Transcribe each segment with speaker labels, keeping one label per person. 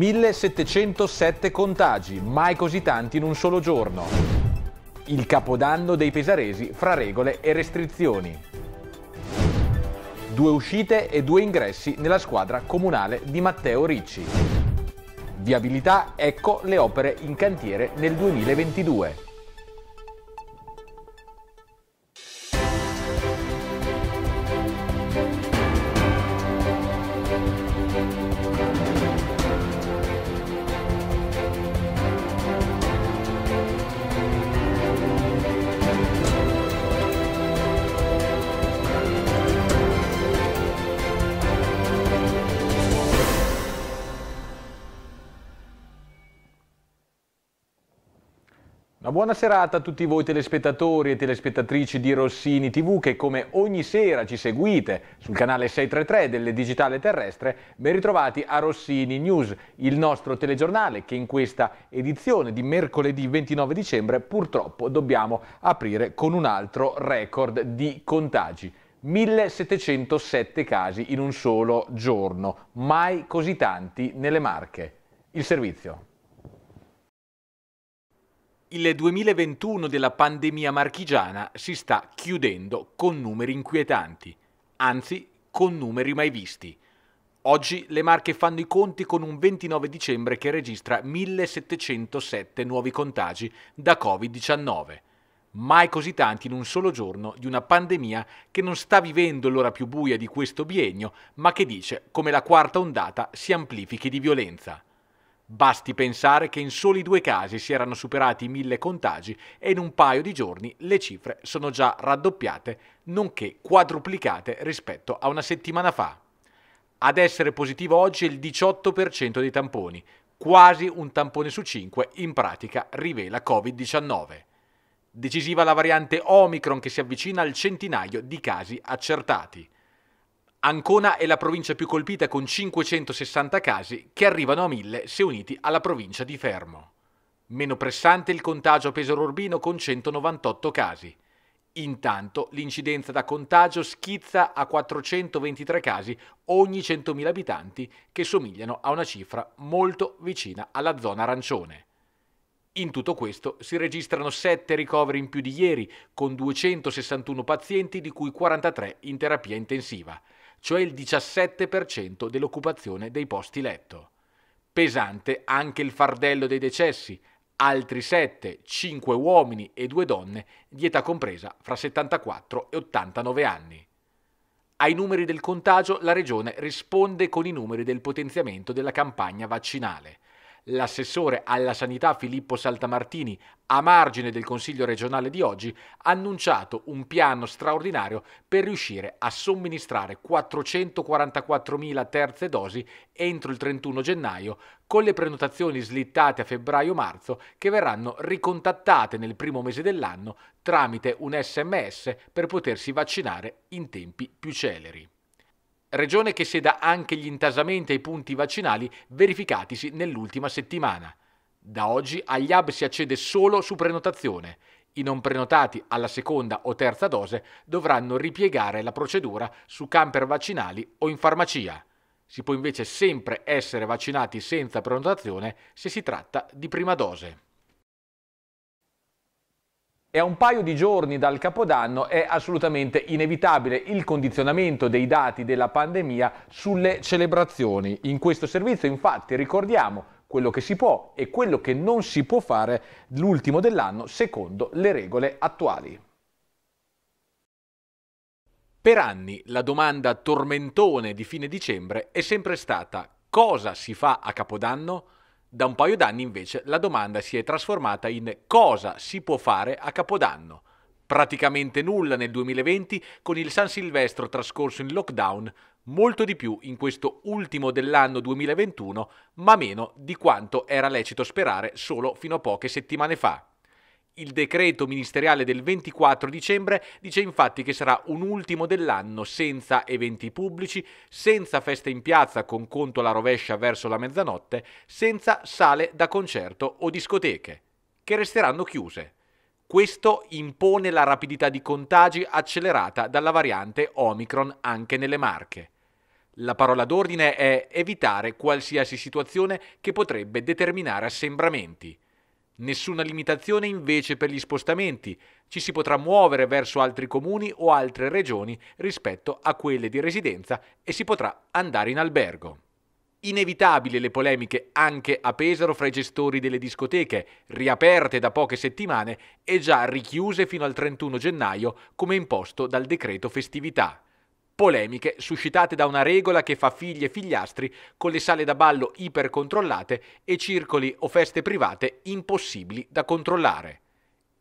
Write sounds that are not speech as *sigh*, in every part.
Speaker 1: 1707 contagi, mai così tanti in un solo giorno. Il capodanno dei pesaresi fra regole e restrizioni. Due uscite e due ingressi nella squadra comunale di Matteo Ricci. Viabilità, ecco le opere in cantiere nel 2022. Una buona serata a tutti voi telespettatori e telespettatrici di Rossini TV che come ogni sera ci seguite sul canale 633 del Digitale Terrestre, ben ritrovati a Rossini News, il nostro telegiornale che in questa edizione di mercoledì 29 dicembre purtroppo dobbiamo aprire con un altro record di contagi. 1707 casi in un solo giorno, mai così tanti nelle Marche. Il servizio. Il 2021 della pandemia marchigiana si sta chiudendo con numeri inquietanti, anzi con numeri mai visti. Oggi le Marche fanno i conti con un 29 dicembre che registra 1707 nuovi contagi da Covid-19. Mai così tanti in un solo giorno di una pandemia che non sta vivendo l'ora più buia di questo biennio, ma che dice come la quarta ondata si amplifichi di violenza. Basti pensare che in soli due casi si erano superati i mille contagi e in un paio di giorni le cifre sono già raddoppiate, nonché quadruplicate rispetto a una settimana fa. Ad essere positivo oggi è il 18% dei tamponi, quasi un tampone su 5 in pratica rivela Covid-19. Decisiva la variante Omicron che si avvicina al centinaio di casi accertati. Ancona è la provincia più colpita con 560 casi che arrivano a 1000 se uniti alla provincia di Fermo. Meno pressante il contagio a Pesaro Urbino con 198 casi. Intanto l'incidenza da contagio schizza a 423 casi ogni 100.000 abitanti che somigliano a una cifra molto vicina alla zona arancione. In tutto questo si registrano 7 ricoveri in più di ieri con 261 pazienti di cui 43 in terapia intensiva cioè il 17% dell'occupazione dei posti letto. Pesante anche il fardello dei decessi, altri 7, 5 uomini e 2 donne di età compresa fra 74 e 89 anni. Ai numeri del contagio la Regione risponde con i numeri del potenziamento della campagna vaccinale. L'assessore alla sanità Filippo Saltamartini, a margine del Consiglio regionale di oggi, ha annunciato un piano straordinario per riuscire a somministrare 444.000 terze dosi entro il 31 gennaio, con le prenotazioni slittate a febbraio-marzo che verranno ricontattate nel primo mese dell'anno tramite un sms per potersi vaccinare in tempi più celeri regione che seda anche gli intasamenti ai punti vaccinali verificatisi nell'ultima settimana. Da oggi agli hub si accede solo su prenotazione. I non prenotati alla seconda o terza dose dovranno ripiegare la procedura su camper vaccinali o in farmacia. Si può invece sempre essere vaccinati senza prenotazione se si tratta di prima dose e a un paio di giorni dal Capodanno è assolutamente inevitabile il condizionamento dei dati della pandemia sulle celebrazioni. In questo servizio infatti ricordiamo quello che si può e quello che non si può fare l'ultimo dell'anno secondo le regole attuali. Per anni la domanda tormentone di fine dicembre è sempre stata cosa si fa a Capodanno? Da un paio d'anni invece la domanda si è trasformata in cosa si può fare a Capodanno. Praticamente nulla nel 2020 con il San Silvestro trascorso in lockdown, molto di più in questo ultimo dell'anno 2021, ma meno di quanto era lecito sperare solo fino a poche settimane fa. Il decreto ministeriale del 24 dicembre dice infatti che sarà un ultimo dell'anno senza eventi pubblici, senza feste in piazza con conto alla rovescia verso la mezzanotte, senza sale da concerto o discoteche, che resteranno chiuse. Questo impone la rapidità di contagi accelerata dalla variante Omicron anche nelle Marche. La parola d'ordine è evitare qualsiasi situazione che potrebbe determinare assembramenti. Nessuna limitazione invece per gli spostamenti, ci si potrà muovere verso altri comuni o altre regioni rispetto a quelle di residenza e si potrà andare in albergo. Inevitabili le polemiche anche a Pesaro fra i gestori delle discoteche, riaperte da poche settimane e già richiuse fino al 31 gennaio come imposto dal decreto festività polemiche suscitate da una regola che fa figli e figliastri con le sale da ballo ipercontrollate e circoli o feste private impossibili da controllare.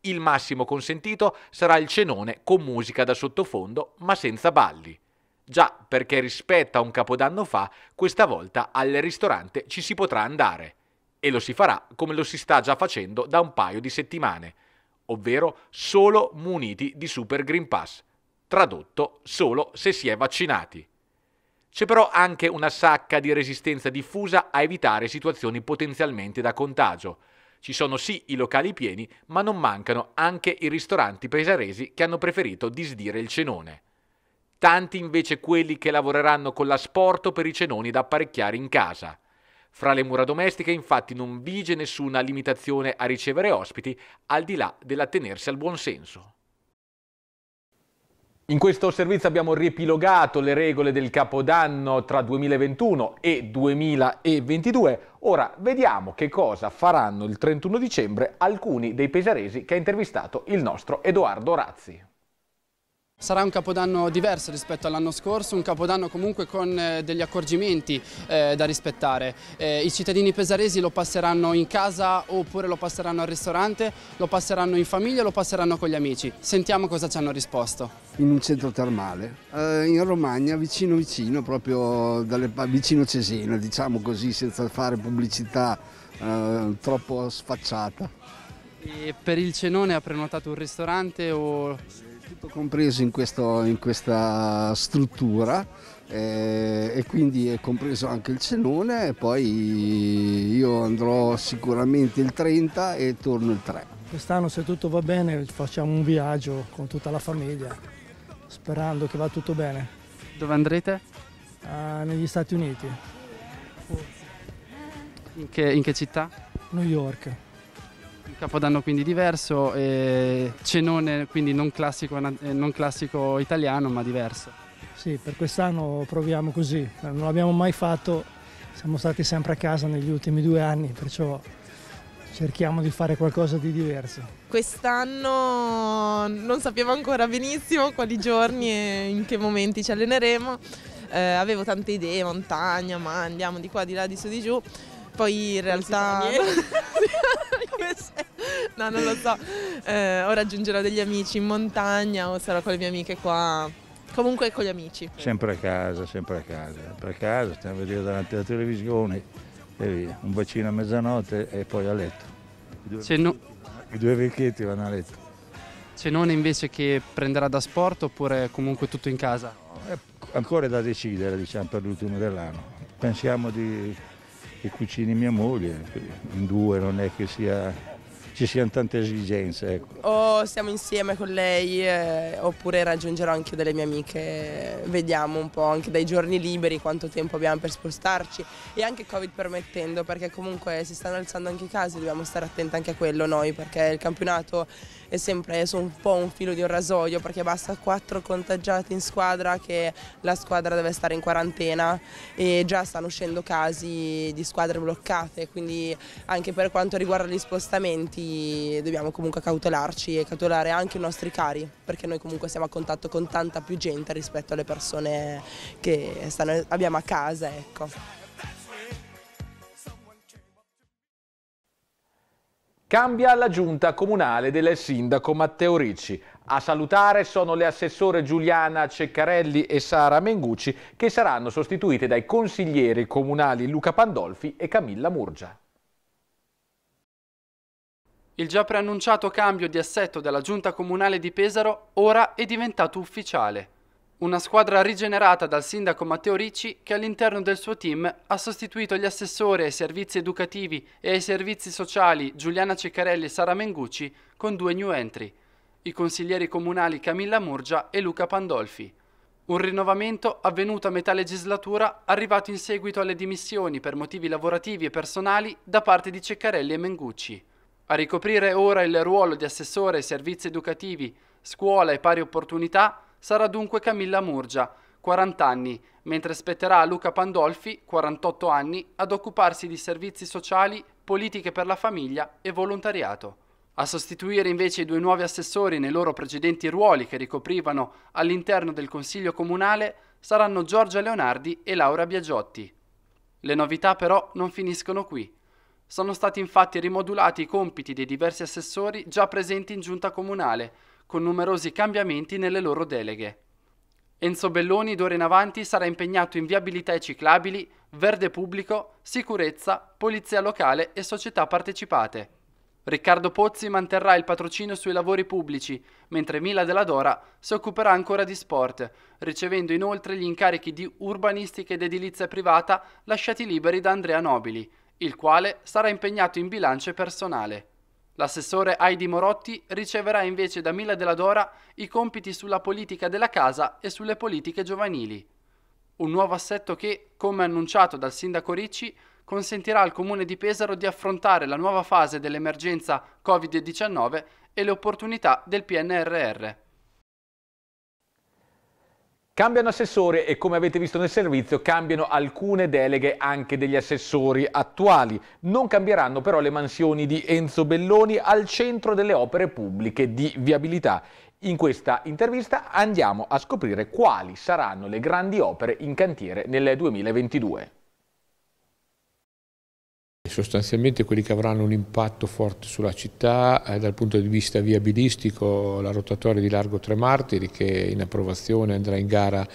Speaker 1: Il massimo consentito sarà il cenone con musica da sottofondo ma senza balli. Già perché rispetto a un capodanno fa, questa volta al ristorante ci si potrà andare. E lo si farà come lo si sta già facendo da un paio di settimane, ovvero solo muniti di Super Green Pass tradotto solo se si è vaccinati. C'è però anche una sacca di resistenza diffusa a evitare situazioni potenzialmente da contagio. Ci sono sì i locali pieni, ma non mancano anche i ristoranti pesaresi che hanno preferito disdire il cenone. Tanti invece quelli che lavoreranno con l'asporto per i cenoni da apparecchiare in casa. Fra le mura domestiche infatti non vige nessuna limitazione a ricevere ospiti al di là dell'attenersi al buonsenso. In questo servizio abbiamo riepilogato le regole del Capodanno tra 2021 e 2022. Ora vediamo che cosa faranno il 31 dicembre alcuni dei pesaresi che ha intervistato il nostro Edoardo Razzi. Sarà un capodanno diverso rispetto all'anno scorso, un capodanno comunque con
Speaker 2: eh, degli accorgimenti eh, da rispettare. Eh, I cittadini pesaresi lo passeranno in casa oppure lo passeranno al ristorante, lo passeranno in famiglia, lo passeranno con gli amici. Sentiamo cosa ci hanno risposto. In un centro termale, eh, in Romagna, vicino vicino, proprio dalle, vicino Cesena, diciamo così, senza fare pubblicità eh, troppo sfacciata. E per il cenone ha prenotato un ristorante o tutto compreso in, questo, in questa struttura eh, e quindi è compreso anche il cenone e poi io andrò sicuramente il 30 e torno il 3. Quest'anno se tutto va bene facciamo un viaggio con tutta la famiglia sperando che va tutto bene. Dove andrete? Uh, negli Stati Uniti. In che, in che città? New York. Un capodanno quindi diverso, e cenone quindi non classico, eh, non classico italiano ma diverso. Sì, per quest'anno proviamo così, non l'abbiamo mai fatto, siamo stati sempre a casa negli ultimi due anni, perciò cerchiamo di fare qualcosa di diverso. Quest'anno non sapevo ancora benissimo quali giorni e in che momenti ci alleneremo, eh, avevo tante idee, montagna, ma andiamo di qua, di là, di su, di giù, poi in realtà... *laughs* come se... No, non lo so. Eh, o raggiungerò degli amici in montagna o sarò con le mie amiche qua. Comunque con gli amici. Sempre a casa, sempre a casa. Sempre a casa, stiamo a vedere davanti alla televisione e via. Un bacino a mezzanotte e poi a letto. I due, no... I due vecchietti vanno a letto. Se non invece che prenderà da sport oppure comunque tutto in casa? È ancora da decidere diciamo, per l'ultimo dell'anno. Pensiamo di che cucini mia moglie, in due non è che sia, ci siano tante esigenze. Ecco. O siamo insieme con lei eh, oppure raggiungerò anche delle mie amiche, vediamo un po' anche dai giorni liberi quanto tempo abbiamo per spostarci e anche Covid permettendo perché comunque si stanno alzando anche i casi, dobbiamo stare attenti anche a quello noi perché il campionato è sempre su un po' un filo di un rasoio perché basta quattro contagiati in squadra che la squadra deve stare in quarantena e già stanno uscendo casi di squadre bloccate, quindi anche per quanto riguarda gli spostamenti dobbiamo comunque cautelarci e cautelare anche i nostri cari perché noi comunque siamo a contatto con tanta più gente rispetto alle persone che stanno, abbiamo a casa. Ecco.
Speaker 1: Cambia la giunta comunale del sindaco Matteo Ricci. A salutare sono le assessore Giuliana Ceccarelli e Sara Mengucci che saranno sostituite dai consiglieri comunali Luca Pandolfi e Camilla Murgia.
Speaker 2: Il già preannunciato cambio di assetto della giunta comunale di Pesaro ora è diventato ufficiale. Una squadra rigenerata dal sindaco Matteo Ricci che all'interno del suo team ha sostituito gli assessori ai servizi educativi e ai servizi sociali Giuliana Ceccarelli e Sara Mengucci con due new entry, i consiglieri comunali Camilla Murgia e Luca Pandolfi. Un rinnovamento avvenuto a metà legislatura arrivato in seguito alle dimissioni per motivi lavorativi e personali da parte di Ceccarelli e Mengucci. A ricoprire ora il ruolo di assessore ai servizi educativi, scuola e pari opportunità sarà dunque Camilla Murgia, 40 anni, mentre spetterà a Luca Pandolfi, 48 anni, ad occuparsi di servizi sociali, politiche per la famiglia e volontariato. A sostituire invece i due nuovi assessori nei loro precedenti ruoli che ricoprivano all'interno del Consiglio Comunale saranno Giorgia Leonardi e Laura Biagiotti. Le novità però non finiscono qui. Sono stati infatti rimodulati i compiti dei diversi assessori già presenti in giunta comunale, con numerosi cambiamenti nelle loro deleghe. Enzo Belloni d'ora in avanti sarà impegnato in viabilità e ciclabili, verde pubblico, sicurezza, polizia locale e società partecipate. Riccardo Pozzi manterrà il patrocinio sui lavori pubblici, mentre Mila Della Dora si occuperà ancora di sport, ricevendo inoltre gli incarichi di urbanistica ed edilizia privata lasciati liberi da Andrea Nobili, il quale sarà impegnato in bilancio personale. L'assessore Heidi Morotti riceverà invece da Mila della Dora i compiti sulla politica della casa e sulle politiche giovanili. Un nuovo assetto che, come annunciato dal sindaco Ricci, consentirà al comune di Pesaro di affrontare la nuova fase dell'emergenza Covid-19 e le opportunità del PNRR.
Speaker 1: Cambiano assessore e come avete visto nel servizio cambiano alcune deleghe anche degli assessori attuali. Non cambieranno però le mansioni di Enzo Belloni al centro delle opere pubbliche di viabilità. In questa intervista andiamo a scoprire quali saranno le grandi opere in cantiere nel 2022
Speaker 3: sostanzialmente quelli che avranno un impatto forte sulla città eh, dal punto di vista viabilistico la rotatoria di Largo Tre Martiri che in approvazione andrà in gara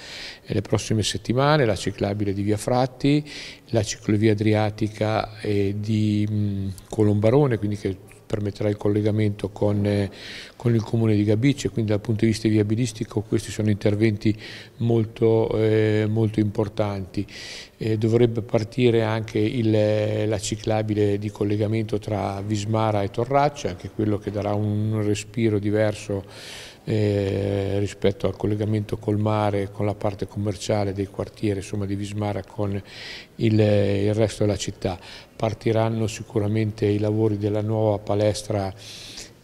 Speaker 3: eh, le prossime settimane, la ciclabile di Via Fratti, la ciclovia adriatica e di mh, mm, Colombarone quindi che permetterà il collegamento con, eh, con il comune di Gabicce, quindi dal punto di vista viabilistico questi sono interventi molto, eh, molto importanti. Eh, dovrebbe partire anche il, eh, la ciclabile di collegamento tra Vismara e Torraccia, anche quello che darà un respiro diverso eh, rispetto al collegamento col mare, con la parte commerciale del quartiere insomma, di Vismara con il, eh, il, resto della città. Partiranno sicuramente i lavori della nuova palestra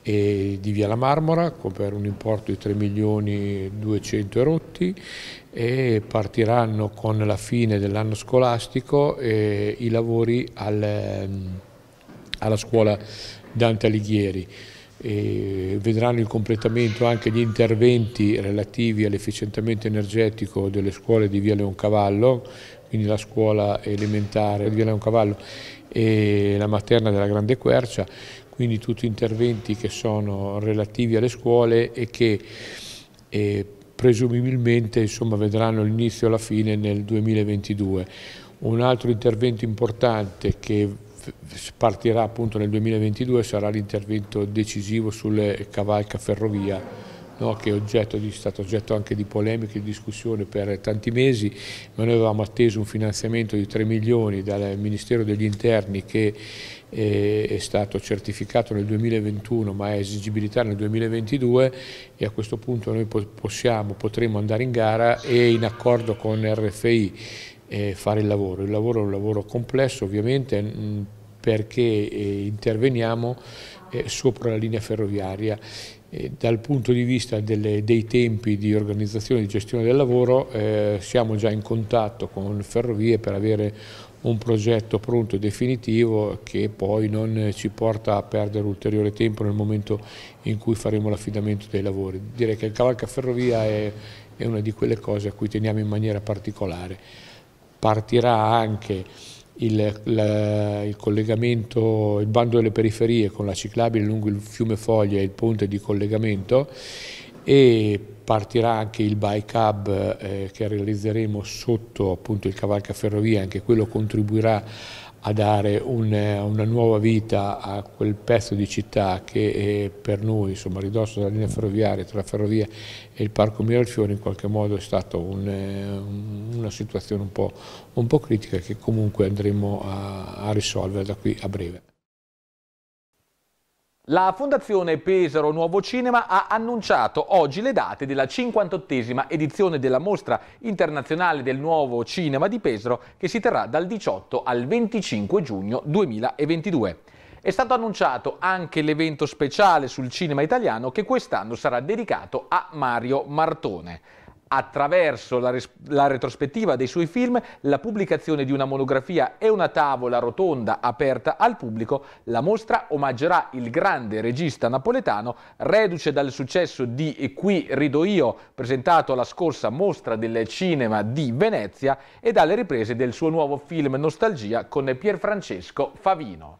Speaker 3: e di Via la Marmora per un importo di 3 milioni 200 erotti e partiranno con la fine dell'anno scolastico i lavori al, ehm, alla scuola Dante Alighieri. E vedranno il completamento anche gli interventi relativi all'efficientamento energetico delle scuole di Via Leoncavallo, quindi la scuola elementare di Via Leoncavallo e la materna della Grande Quercia, quindi tutti interventi che sono relativi alle scuole e che eh, presumibilmente insomma, vedranno l'inizio e la fine nel 2022. Un altro intervento importante che partirà appunto nel 2022 sarà l'intervento decisivo sulle cavalca ferrovia no, che è, oggetto di, è stato oggetto anche di polemiche e discussione per tanti mesi, ma noi avevamo atteso un finanziamento di 3 milioni dal Ministero degli Interni che eh, è stato certificato nel 2021 ma è esigibilità nel 2022 e a questo punto noi possiamo, potremo andare in gara e in accordo con RFI eh, fare il lavoro. Il lavoro è un lavoro complesso ovviamente perché eh, interveniamo sopra la linea ferroviaria dal punto di vista delle, dei tempi di organizzazione e di gestione del lavoro eh, siamo già in contatto con Ferrovie per avere un progetto pronto e definitivo che poi non ci porta a perdere ulteriore tempo nel momento in cui faremo l'affidamento dei lavori. Direi che il cavalcaferrovia è, è una di quelle cose a cui teniamo in maniera particolare. Partirà anche il, la, il, collegamento, il bando delle periferie con la ciclabile lungo il fiume Foglia e il ponte di collegamento e partirà anche il bike hub eh, che realizzeremo sotto appunto il cavalcaferrovia, anche quello contribuirà a dare un, eh, una nuova vita a quel pezzo di città che eh, per noi, insomma, ridosso della linea ferroviaria, tra la ferrovia e il parco Miralfiori, in qualche modo è stata un, eh, una situazione un po', un po', critica che comunque andremo a, a risolvere da qui a breve.
Speaker 1: La Fondazione Pesaro Nuovo Cinema ha annunciato oggi le date della 58esima edizione della Mostra Internazionale del Nuovo Cinema di Pesaro che si terrà dal 18 al 25 giugno 2022. È stato annunciato anche l'evento speciale sul cinema italiano che quest'anno sarà dedicato a Mario Martone attraverso la, la, retrospettiva dei suoi film, la pubblicazione di una monografia e una tavola rotonda aperta al pubblico, la mostra omaggerà il grande regista napoletano, reduce dal successo di qui rido io, presentato alla scorsa mostra del cinema di Venezia, e dalle riprese del suo nuovo film Nostalgia con Pierfrancesco Favino.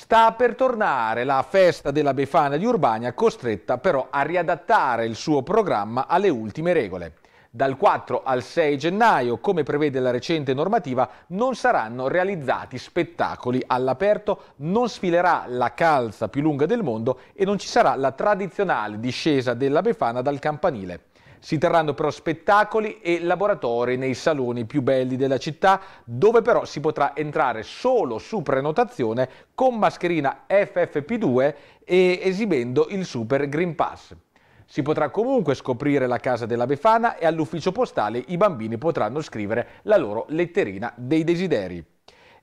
Speaker 1: Sta per tornare la festa della Befana di Urbania, costretta però a riadattare il suo programma alle ultime regole. Dal 4 al 6 gennaio, come prevede la recente normativa, non saranno realizzati spettacoli all'aperto, non sfilerà la calza più lunga del mondo e non ci sarà la tradizionale discesa della Befana dal campanile. Si terranno però spettacoli e laboratori nei saloni più belli della città, dove però si potrà entrare solo su prenotazione con mascherina FFP2 e esibendo il Super Green Pass. Si potrà comunque scoprire la casa della Befana e all'ufficio postale i bambini potranno scrivere la loro letterina dei desideri.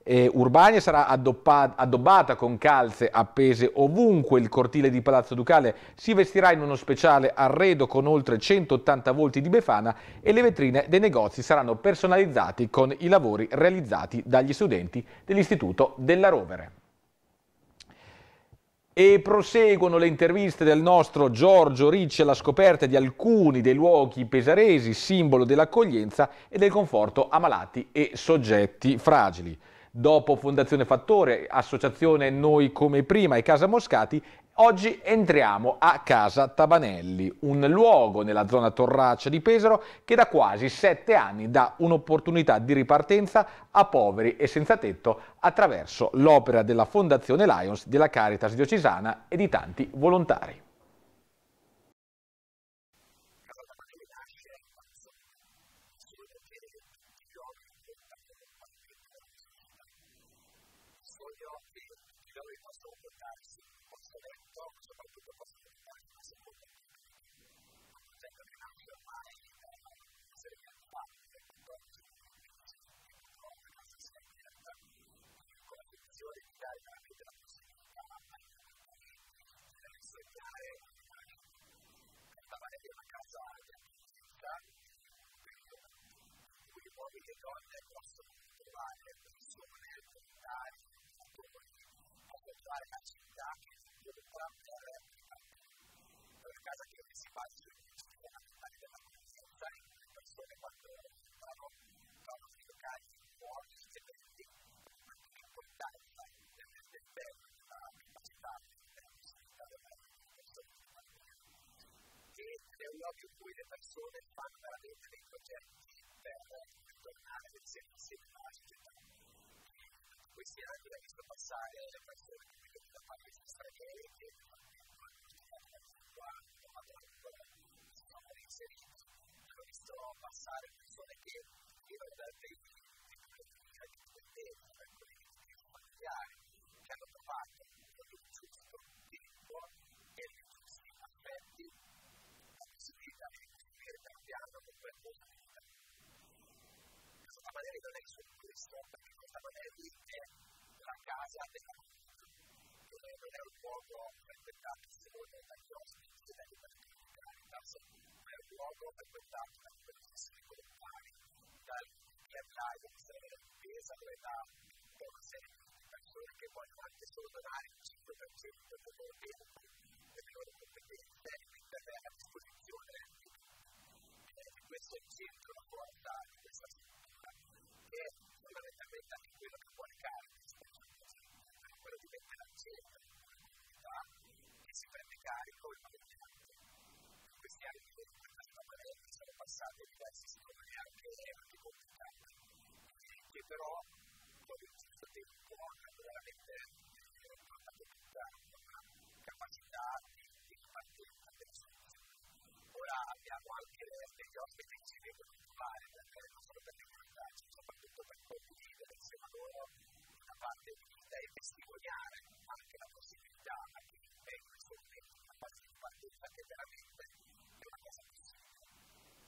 Speaker 1: Eh, Urbania sarà addobbata con calze appese ovunque il cortile di Palazzo Ducale, si vestirà in uno speciale arredo con oltre 180 volti di Befana e le vetrine dei negozi saranno personalizzati con i lavori realizzati dagli studenti dell'Istituto della Rovere. E proseguono le interviste del nostro Giorgio Ricci alla scoperta di alcuni dei luoghi pesaresi, simbolo dell'accoglienza e del conforto a malati e soggetti fragili dopo Fondazione Fattore, Associazione Noi come prima e Casa Moscati, Oggi entriamo a Casa Tabanelli, un luogo nella zona Torraccia di Pesaro che da quasi sette anni dà un'opportunità di ripartenza a poveri e senza tetto attraverso l'opera della Fondazione Lions, della Caritas Diocesana e di tanti volontari.
Speaker 4: Och jag vill glömma Stålbergs och Sollefteå som har gjort oss till världens mål. Tänk om vi hade kört varje gång och så är det en man Thank you. realizzare un'attività che è sviluppata per la casa che si basa sui principi fondamentali della conoscenza e delle persone quando parlano di locali, di luoghi, di eventi, l'importanza dell'esterno, della capacità, della possibilità della persone che è un luogo in cui le persone fanno veramente dei progetti per ritornare insieme a o Esperanto da vez passada era para ser uma parede de estratégia, que era uma sono passare persone che in realtà devono cambiare maniera di adesso in questo, perché maneira maniera di la casa della comunità, che non è un luogo o solo dagli ospiti e dagli particolari, ma è un luogo frequentato da persone volontari, dagli teatrai, da persone della difesa, dove da poche serie di persone che vogliono anche solo donare il 5% del loro tempo, delle loro competenze e mettere a disposizione di questo centro volontari, di questa città. Amen. anche veramente una cosa possibile.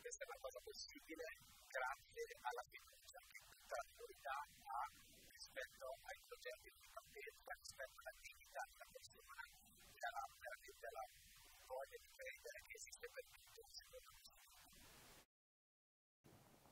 Speaker 4: Questa è una cosa possibile grazie alla fiducia che tutta l'autorità ha rispetto ai progetti di partenza, rispetto all'attività della persona, e ha veramente la voglia
Speaker 1: di credere che esiste per tutto secondo questo.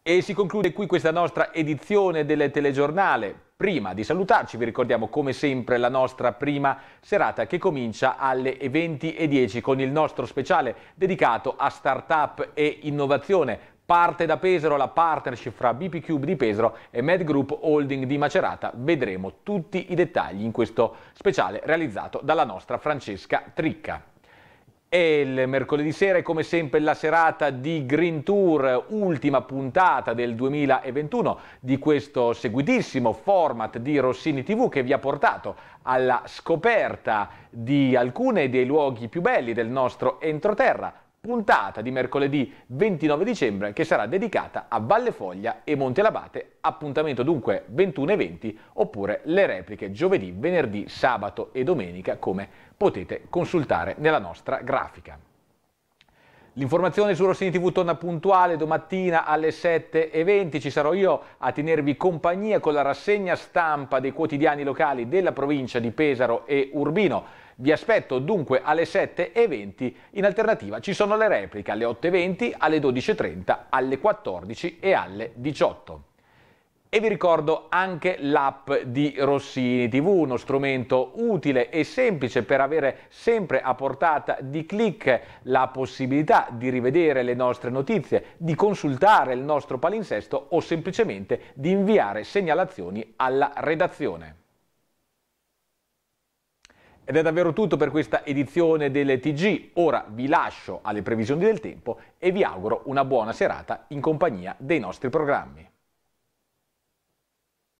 Speaker 1: E si conclude qui questa nostra edizione del telegiornale. Prima di salutarci vi ricordiamo come sempre la nostra prima serata che comincia alle 20.10 con il nostro speciale dedicato a start-up e innovazione. Parte da Pesaro la partnership fra BP Cube di Pesaro e Med Group Holding di Macerata. Vedremo tutti i dettagli in questo speciale realizzato dalla nostra Francesca Tricca. E il mercoledì sera è come sempre la serata di Green Tour, ultima puntata del 2021 di questo seguitissimo format di Rossini TV che vi ha portato alla scoperta di alcuni dei luoghi più belli del nostro entroterra puntata di mercoledì 29 dicembre che sarà dedicata a Valle Foglia e Monte Labate, appuntamento dunque 21.20 oppure le repliche giovedì, venerdì, sabato e domenica come potete consultare nella nostra grafica. L'informazione su Rossini TV torna puntuale domattina alle 7.20. Ci sarò io a tenervi compagnia con la rassegna stampa dei quotidiani locali della provincia di Pesaro e Urbino. Vi aspetto dunque alle 7.20, in alternativa ci sono le repliche alle 8.20, alle 12.30, alle 14 e alle 18. E vi ricordo anche l'app di Rossini TV, uno strumento utile e semplice per avere sempre a portata di clic la possibilità di rivedere le nostre notizie, di consultare il nostro palinsesto o semplicemente di inviare segnalazioni alla redazione. Ed è davvero tutto per questa edizione del TG. Ora vi lascio alle previsioni del tempo e vi auguro una buona serata in compagnia dei nostri programmi.